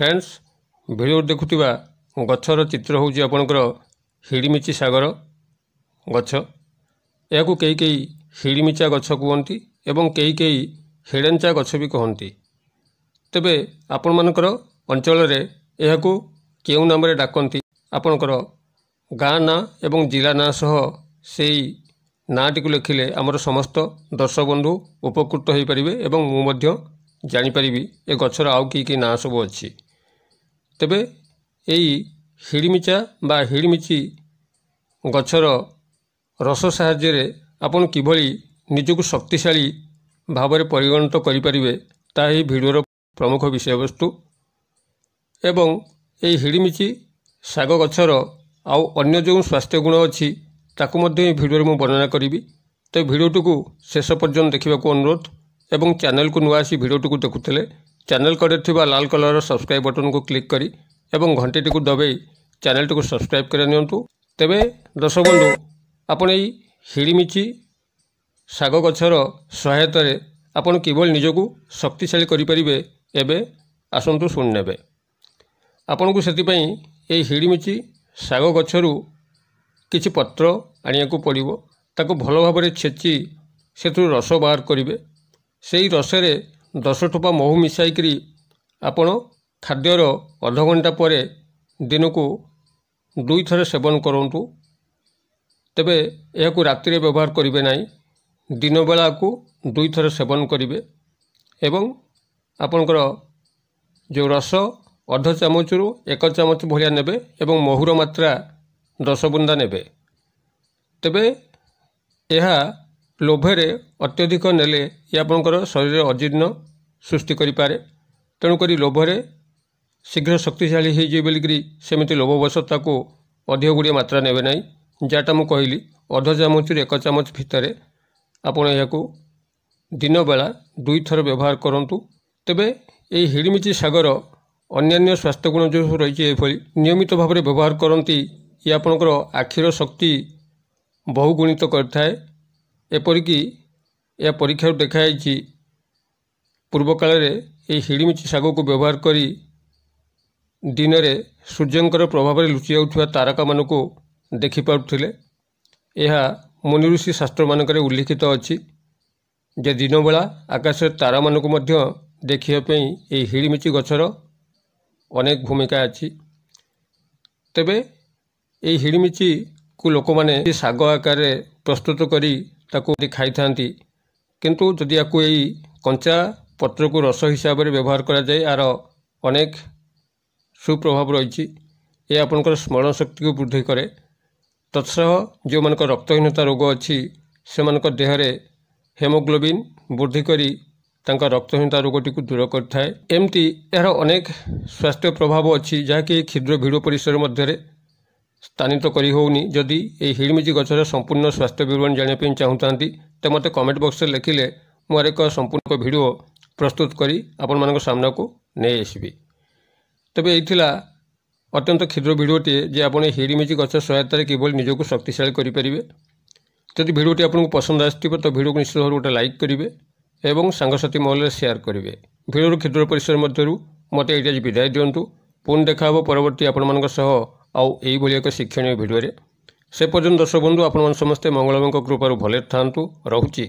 friends ଭିଡ଼ିଓରେ ଦେଖୁଥିବା ଗଛର ଚିତ୍ର ହେଉଛି ଆପଣଙ୍କର ହିଡ଼ିମିଚି ଶାଗର ଗଛ ଏହାକୁ କେହି କେହି ହିଡ଼ିମିଚା ଗଛ କୁହନ୍ତି ଏବଂ କେହି କେହି ହିଡ଼େଞ୍ଚା ଗଛ ବି କହନ୍ତି ତେବେ ଆପଣମାନଙ୍କର ଅଞ୍ଚଳରେ ଏହାକୁ କେଉଁ ନାମରେ ଡାକନ୍ତି ଆପଣଙ୍କର ଗାଁ ନାଁ ଏବଂ ଜିଲ୍ଲା ନାଁ ସହ ସେଇ ନାଁଟିକୁ ଲେଖିଲେ ଆମର ସମସ୍ତ ଦର୍ଶକ ବନ୍ଧୁ ଉପକୃତ ହୋଇପାରିବେ ଏବଂ ମୁଁ ମଧ୍ୟ ଜାଣିପାରିବି ଏ ଗଛର ଆଉ କି କି ନାଁ ସବୁ ଅଛି ତେବେ ଏଇ ହିଡ଼ିମିଚା ବା ହିଡ଼ିମିଚି ଗଛର ରସ ସାହାଯ୍ୟରେ ଆପଣ କିଭଳି ନିଜକୁ ଶକ୍ତିଶାଳୀ ଭାବରେ ପରିଗଣିତ କରିପାରିବେ ତାହା ଏହି ଭିଡ଼ିଓର ପ୍ରମୁଖ ବିଷୟବସ୍ତୁ ଏବଂ ଏହି ହିଡ଼ିମିଚି ଶାଗ ଗଛର ଆଉ ଅନ୍ୟ ଯେଉଁ ସ୍ୱାସ୍ଥ୍ୟ ଗୁଣ ଅଛି ତାକୁ ମଧ୍ୟ ଏହି ଭିଡ଼ିଓରେ ମୁଁ ବର୍ଣ୍ଣନା କରିବି ତ ଭିଡ଼ିଓଟିକୁ ଶେଷ ପର୍ଯ୍ୟନ୍ତ ଦେଖିବାକୁ ଅନୁରୋଧ ଏବଂ ଚ୍ୟାନେଲକୁ ନୂଆ ଆସି ଭିଡ଼ିଓଟିକୁ ଦେଖୁଥିଲେ ଚ୍ୟାନେଲ କଡ଼ରେ ଥିବା ଲାଲ କଲର୍ର ସବସ୍କ୍ରାଇବ୍ ବଟନକୁ କ୍ଲିକ୍ କରି ଏବଂ ଘଣ୍ଟିଟିକୁ ଦବାଇ ଚ୍ୟାନେଲଟିକୁ ସବସ୍କ୍ରାଇବ୍ କରିନିଅନ୍ତୁ ତେବେ ଦର୍ଶକ ବନ୍ଧୁ ଆପଣ ଏଇ ହିଡ଼ିମିଚି ଶାଗ ଗଛର ସହାୟତାରେ ଆପଣ କିଭଳି ନିଜକୁ ଶକ୍ତିଶାଳୀ କରିପାରିବେ ଏବେ ଆସନ୍ତୁ ଶୁଣି ନେବେ ଆପଣଙ୍କୁ ସେଥିପାଇଁ ଏହି ହିଡ଼ିମିଚି ଶାଗ ଗଛରୁ କିଛି ପତ୍ର ଆଣିବାକୁ ପଡ଼ିବ ତାକୁ ଭଲ ଭାବରେ ଛେଚି ସେଥିରୁ ରସ ବାହାର କରିବେ ସେଇ ରସରେ ଦଶ ଟୋପା ମହୁ ମିଶାଇକରି ଆପଣ ଖାଦ୍ୟର ଅଧଘଣ୍ଟା ପରେ ଦିନକୁ ଦୁଇଥର ସେବନ କରନ୍ତୁ ତେବେ ଏହାକୁ ରାତିରେ ବ୍ୟବହାର କରିବେ ନାହିଁ ଦିନବେଳାକୁ ଦୁଇଥର ସେବନ କରିବେ ଏବଂ ଆପଣଙ୍କର ଯେଉଁ ରସ ଅଧ ଚାମଚରୁ ଏକ ଚାମଚ ଭଳିଆ ନେବେ ଏବଂ ମହୁର ମାତ୍ରା ଦଶ ବୁନ୍ଦା ନେବେ ତେବେ ଏହା ଲୋଭରେ ଅତ୍ୟଧିକ ନେଲେ ଇଏ ଆପଣଙ୍କର ଶରୀରରେ ଅଜୀର୍ଣ୍ଣ ସୃଷ୍ଟି କରିପାରେ ତେଣୁକରି ଲୋଭରେ ଶୀଘ୍ର ଶକ୍ତିଶାଳୀ ହୋଇଯିବେ ବୋଲିକରି ସେମିତି ଲୋଭବଶତାକୁ ଅଧିକ ଗୁଡ଼ିଏ ମାତ୍ରା ନେବେ ନାହିଁ ଯାହାଟା ମୁଁ କହିଲି ଅଧ ଚାମଚରୁ ଏକ ଚାମଚ ଭିତରେ ଆପଣ ଏହାକୁ ଦିନବେଳା ଦୁଇଥର ବ୍ୟବହାର କରନ୍ତୁ ତେବେ ଏହି ହିଡ଼ିମିଚି ଶାଗର ଅନ୍ୟାନ୍ୟ ସ୍ୱାସ୍ଥ୍ୟ ଗୁଣ ଯେଉଁ ରହିଛି ଏଭଳି ନିୟମିତ ଭାବରେ ବ୍ୟବହାର କରନ୍ତି ଇଏ ଆପଣଙ୍କର ଆଖିର ଶକ୍ତି ବହୁଗୁଣିତ କରିଥାଏ ଏପରିକି ଏହା ପରୀକ୍ଷାରୁ ଦେଖାଯାଇଛି ପୂର୍ବକାଳରେ ଏହି ହିଡ଼ିମିଚି ଶାଗକୁ ବ୍ୟବହାର କରି ଦିନରେ ସୂର୍ଯ୍ୟଙ୍କର ପ୍ରଭାବରେ ଲୁଚି ଯାଉଥିବା ତାରକାମାନଙ୍କୁ ଦେଖିପାରୁଥିଲେ ଏହା ମୁନିଋଷି ଶାସ୍ତ୍ରମାନଙ୍କରେ ଉଲ୍ଲିଖିତ ଅଛି ଯେ ଦିନବେଳା ଆକାଶରେ ତାରାମାନଙ୍କୁ ମଧ୍ୟ ଦେଖିବା ପାଇଁ ଏହି ହିଡ଼ିମିଚି ଗଛର ଅନେକ ଭୂମିକା ଅଛି ତେବେ ଏହି ହିଡ଼ିମିଚିକୁ ଲୋକମାନେ ଶାଗ ଆକାରରେ ପ୍ରସ୍ତୁତ କରି ତାକୁ ଖାଇଥାନ୍ତି କିନ୍ତୁ ଯଦି ୟାକୁ ଏଇ କଞ୍ଚା ପତ୍ରକୁ ରସ ହିସାବରେ ବ୍ୟବହାର କରାଯାଏ ଏହାର ଅନେକ ସୁପ୍ରଭାବ ରହିଛି ଏ ଆପଣଙ୍କର ସ୍ମରଣ ଶକ୍ତିକୁ ବୃଦ୍ଧି କରେ ତତ୍ସହ ଯେଉଁମାନଙ୍କ ରକ୍ତହୀନତା ରୋଗ ଅଛି ସେମାନଙ୍କ ଦେହରେ ହେମୋଗ୍ଲୋବିନ୍ ବୃଦ୍ଧି କରି ତାଙ୍କ ରକ୍ତହୀନତା ରୋଗଟିକୁ ଦୂର କରିଥାଏ ଏମିତି ଏହାର ଅନେକ ସ୍ୱାସ୍ଥ୍ୟ ପ୍ରଭାବ ଅଛି ଯାହାକି କ୍ଷୁଦ୍ର ଭିଡ଼ ପରିସର ମଧ୍ୟରେ ସ୍ଥାନିତ କରିହେଉନି ଯଦି ଏହି ହିଡ଼ିମିଚି ଗଛର ସମ୍ପୂର୍ଣ୍ଣ ସ୍ୱାସ୍ଥ୍ୟ ବିବରଣୀ ଜାଣିବା ପାଇଁ ଚାହୁଁଥାନ୍ତି ତ ମୋତେ କମେଣ୍ଟ ବକ୍ସରେ ଲେଖିଲେ ମୁଁ ଆର ଏକ ସମ୍ପୂର୍ଣ୍ଣ ଭିଡ଼ିଓ ପ୍ରସ୍ତୁତ କରି ଆପଣମାନଙ୍କ ସାମ୍ନାକୁ ନେଇ ଆସିବି ତେବେ ଏଇ ଥିଲା ଅତ୍ୟନ୍ତ କ୍ଷୁଦ୍ର ଭିଡ଼ିଓଟିଏ ଯେ ଆପଣ ଏହି ହିଡ଼ିମିଚି ଗଛ ସହାୟତାରେ କିଭଳି ନିଜକୁ ଶକ୍ତିଶାଳୀ କରିପାରିବେ ଯଦି ଭିଡ଼ିଓଟି ଆପଣଙ୍କୁ ପସନ୍ଦ ଆସିଥିବ ତ ଭିଡ଼ିଓକୁ ନିଶ୍ଚିତ ଭାବରେ ଗୋଟେ ଲାଇକ୍ କରିବେ ଏବଂ ସାଙ୍ଗସାଥି ମହଲରେ ସେୟାର କରିବେ ଭିଡ଼ିଓରୁ କ୍ଷୁଦ୍ର ପରିସର ମଧ୍ୟରୁ ମୋତେ ଏଇଠି ଆଜି ବିଦାୟ ଦିଅନ୍ତୁ ପୁଣି ଦେଖା ହେବ ପରବର୍ତ୍ତୀ ଆପଣମାନଙ୍କ ସହ ଆଉ ଏଇଭଳି ଏକ ଶିକ୍ଷଣୀୟ ଭିଡ଼ିଓରେ ସେ ପର୍ଯ୍ୟନ୍ତ ଦର୍ଶକ ବନ୍ଧୁ ଆପଣମାନେ ସମସ୍ତେ ମଙ୍ଗଳମୟଙ୍କ କୃପାରୁ ଭଲରେ ଥାଆନ୍ତୁ ରହୁଛି